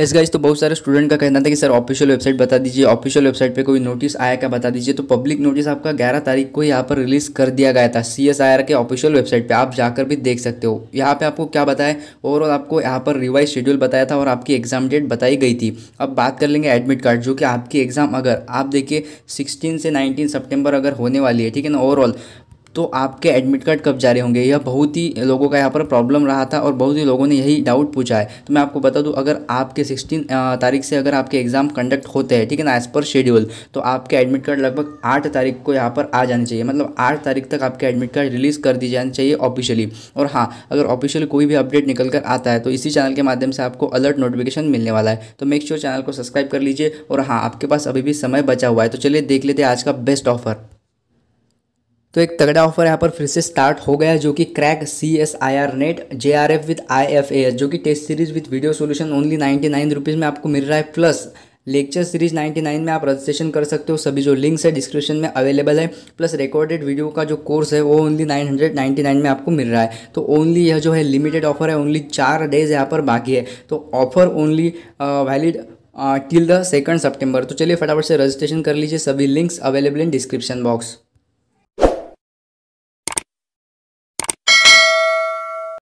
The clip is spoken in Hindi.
इस गाइज तो बहुत सारे स्टूडेंट का कहना था कि सर ऑफिशियल वेबसाइट बता दीजिए ऑफिशियल वेबसाइट पे कोई नोटिस आया क्या बता दीजिए तो पब्लिक नोटिस आपका 11 तारीख को यहाँ पर रिलीज़ कर दिया गया था सी एस आर के ऑफिशियल वेबसाइट पे आप जाकर भी देख सकते हो यहाँ पे आपको क्या बताया ओवरऑल आपको यहाँ पर रिवाइज शेड्यूल बताया था और आपकी एग्जाम डेट बताई गई थी अब बात कर लेंगे एडमिट कार्ड जो कि आपकी एग्ज़ाम अगर आप देखिए सिक्सटीन से नाइनटीन सेप्टेम्बर अगर होने वाली है ठीक है ना ओवरऑल तो आपके एडमिट कार्ड कब जारी होंगे यह बहुत ही लोगों का यहाँ पर प्रॉब्लम रहा था और बहुत ही लोगों ने यही डाउट पूछा है तो मैं आपको बता दूँ अगर आपके सिक्सटीन तारीख से अगर आपके एग्ज़ाम कंडक्ट होते हैं ठीक है ना एज़ पर शेड्यूल तो आपके एडमिट कार्ड लगभग आठ तारीख को यहाँ पर आ जाने चाहिए मतलब आठ तारीख तक आपके एडमिट कार्ड रिलीज़ कर दी जानी चाहिए ऑफिशियली और हाँ अगर ऑफिशियली कोई भी अपडेट निकल कर आता है तो इसी चैनल के माध्यम से आपको अलर्ट नोटिफिकेशन मिलने वाला है तो मेक श्योर चैनल को सब्सक्राइब कर लीजिए और हाँ आपके पास अभी भी समय बचा हुआ है तो चलिए देख लेते हैं आज का बेस्ट ऑफर तो एक तगड़ा ऑफर यहाँ पर फिर से स्टार्ट हो गया जो कि crack C S I R NET J R F with I F A जो कि test series with video solution only ninety nine rupees में आपको मिल रहा है प्लस लेक्चर सीरीज 99 में आप रजिस्ट्रेशन कर सकते हो सभी जो लिंक्स है डिस्क्रिप्शन में अवेलेबल है प्लस रिकॉर्डेड वीडियो का जो कोर्स है वो ओनली 999 में आपको मिल रहा है तो ओनली यह जो है लिमिटेड ऑफर है ओनली चार डेज यहाँ पर बाकी है तो offer only valid till the second September तो चलिए फटाफट से रजिस्ट्रेशन कर लीजिए सभी links available in description box